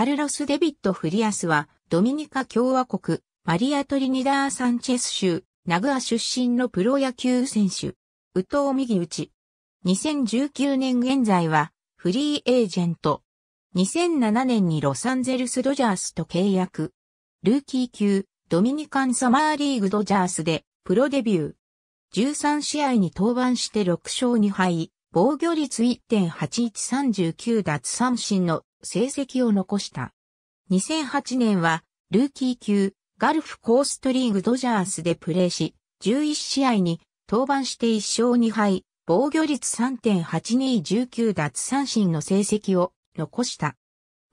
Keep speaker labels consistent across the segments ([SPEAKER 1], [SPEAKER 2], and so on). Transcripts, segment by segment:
[SPEAKER 1] カルロス・デビット・フリアスは、ドミニカ共和国、マリア・トリニダー・サンチェス州、ナグア出身のプロ野球選手、宇藤右打ち。2019年現在は、フリーエージェント。2007年にロサンゼルス・ドジャースと契約。ルーキー級、ドミニカン・サマーリーグ・ドジャースで、プロデビュー。13試合に登板して6勝2敗、防御率1.8139奪三振の成績を残した。2008年は、ルーキー級、ガルフコーストリーグドジャースでプレーし、11試合に登板して1勝2敗、防御率3.8219奪三振の成績を残した。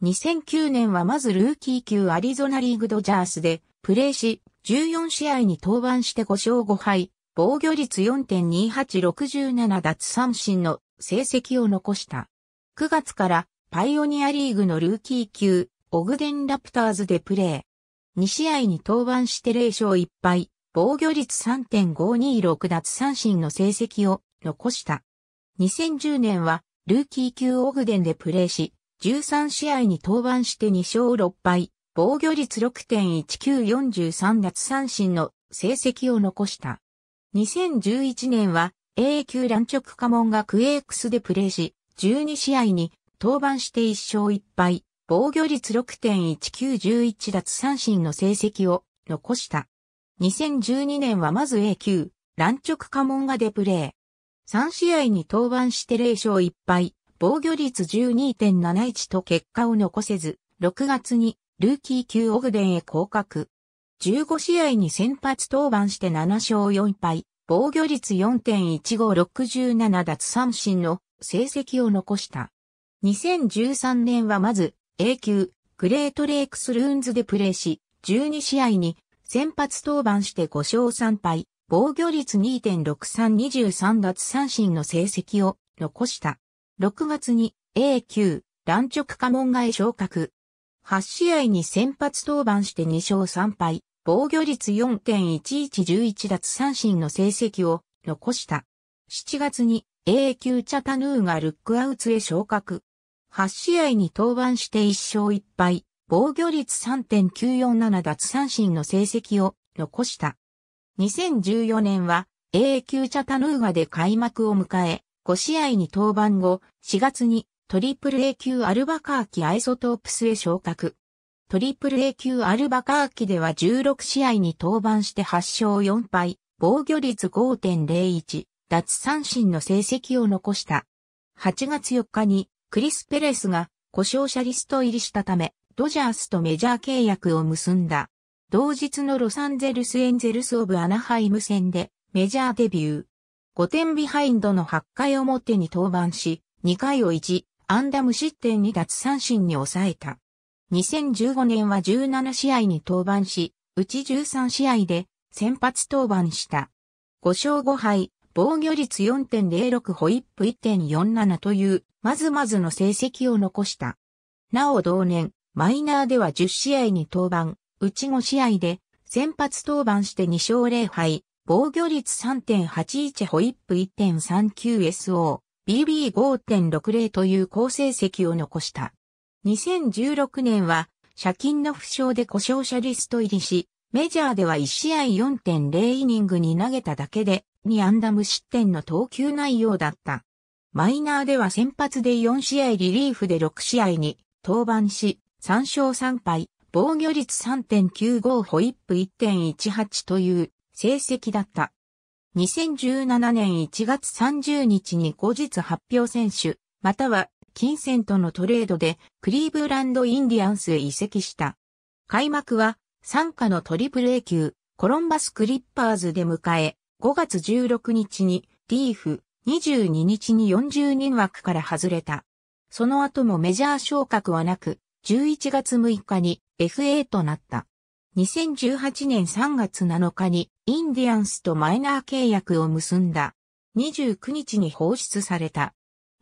[SPEAKER 1] 2009年はまずルーキー級アリゾナリーグドジャースでプレーし、14試合に登板して5勝5敗、防御率4.2867奪三振の成績を残した。9月からパイオニアリーグのルーキー級、オグデンラプターズでプレー。2試合に登板して0勝1敗、防御率3.526奪三振の成績を残した。2010年はルーキー級オグデンでプレーし、13試合に登板して2勝6敗、防御率6.1943奪三振の成績を残した。2011年は A 級乱直家門がクエークスでプレーし、12試合に登板して1勝1敗、防御率6.1911奪三振の成績を残した。2012年はまず A 級、乱直家門がデプレー。3試合に登板して0勝1敗、防御率12.71と結果を残せず、6月にルーキー級オグデンへ降格。15試合に先発登板して7勝4敗、防御率4.1567奪三振の成績を残した。2013年はまず A 級グレートレイクスルーンズでプレーし、12試合に先発登板して5勝3敗、防御率2.6323奪三振の成績を残した。6月に A 級乱直下門外昇格。8試合に先発登板して2勝3敗、防御率4.1111奪三振の成績を残した。7月に A 級チャタヌーがルックアウツへ昇格。8試合に登板して1勝1敗、防御率3.947奪三振の成績を残した。2014年は A 級チャタヌーガで開幕を迎え、5試合に登板後、4月にトリプル A 級アルバカーキアイソトープスへ昇格。トリプル A 級アルバカーキでは16試合に登板して8勝4敗、防御率5.01、奪三振の成績を残した。8月4日にクリス・ペレスが故障者リスト入りしたため、ドジャースとメジャー契約を結んだ。同日のロサンゼルス・エンゼルス・オブ・アナハイム戦でメジャーデビュー。5点ビハインドの8回表に登板し、2回を1、ンダム失点に脱三振に抑えた。2015年は17試合に登板し、うち13試合で先発登板した。5勝5敗、防御率4.06ホイップ1.47というまずまずの成績を残した。なお同年、マイナーでは10試合に登板、うち5試合で、先発登板して2勝0敗、防御率3.81ホイップ 1.39SO、BB5.60 という好成績を残した。2016年は、借金の負傷で故障者リスト入りし、メジャーでは1試合4.0イニングに投げただけで、2安打無失点の投球内容だった。マイナーでは先発で4試合リリーフで6試合に登板し、3勝3敗、防御率3.95ホイップ1.18という成績だった。2017年1月30日に後日発表選手、または金銭とのトレードでクリーブランドインディアンスへ移籍した。開幕は参加のトリプル A 級コロンバスクリッパーズで迎え、5月16日にリーフ、22日に40人枠から外れた。その後もメジャー昇格はなく、11月6日に FA となった。2018年3月7日にインディアンスとマイナー契約を結んだ。29日に放出された。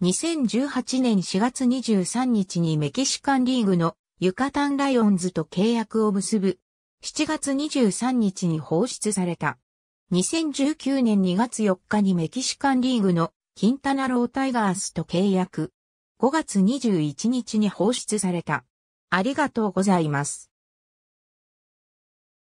[SPEAKER 1] 2018年4月23日にメキシカンリーグのユカタンライオンズと契約を結ぶ。7月23日に放出された。2019年2月4日にメキシカンリーグのキンタナロータイガースと契約。5月21日に放出された。ありがとうございます。